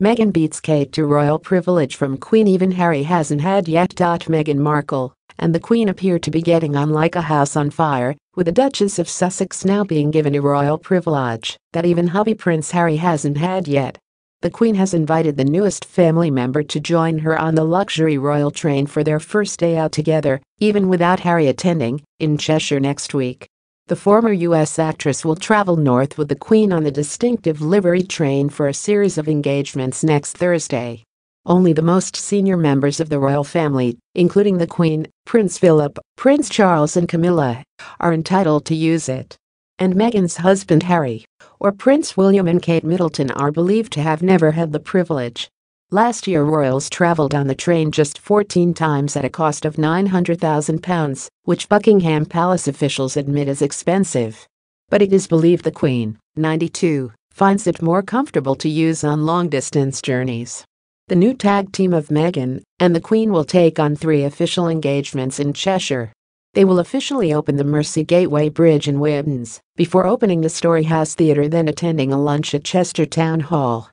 Meghan beats Kate to royal privilege from Queen even Harry hasn't had yet. Meghan Markle and the Queen appear to be getting on like a house on fire, with the Duchess of Sussex now being given a royal privilege that even hubby Prince Harry hasn't had yet. The Queen has invited the newest family member to join her on the luxury royal train for their first day out together, even without Harry attending, in Cheshire next week. The former U.S. actress will travel north with the Queen on the distinctive livery train for a series of engagements next Thursday. Only the most senior members of the royal family, including the Queen, Prince Philip, Prince Charles, and Camilla, are entitled to use it. And Meghan's husband Harry, or Prince William and Kate Middleton, are believed to have never had the privilege. Last year royals travelled on the train just 14 times at a cost of £900,000, which Buckingham Palace officials admit is expensive. But it is believed the Queen, 92, finds it more comfortable to use on long-distance journeys. The new tag team of Meghan and the Queen will take on three official engagements in Cheshire. They will officially open the Mersey Gateway Bridge in Wibbins before opening the Story House Theatre then attending a lunch at Chester Town Hall.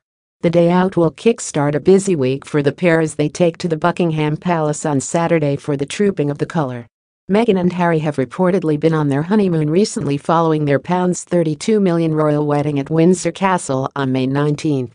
The day out will kickstart a busy week for the pair as they take to the Buckingham Palace on Saturday for the trooping of the color. Meghan and Harry have reportedly been on their honeymoon recently following their £32 million royal wedding at Windsor Castle on May 19.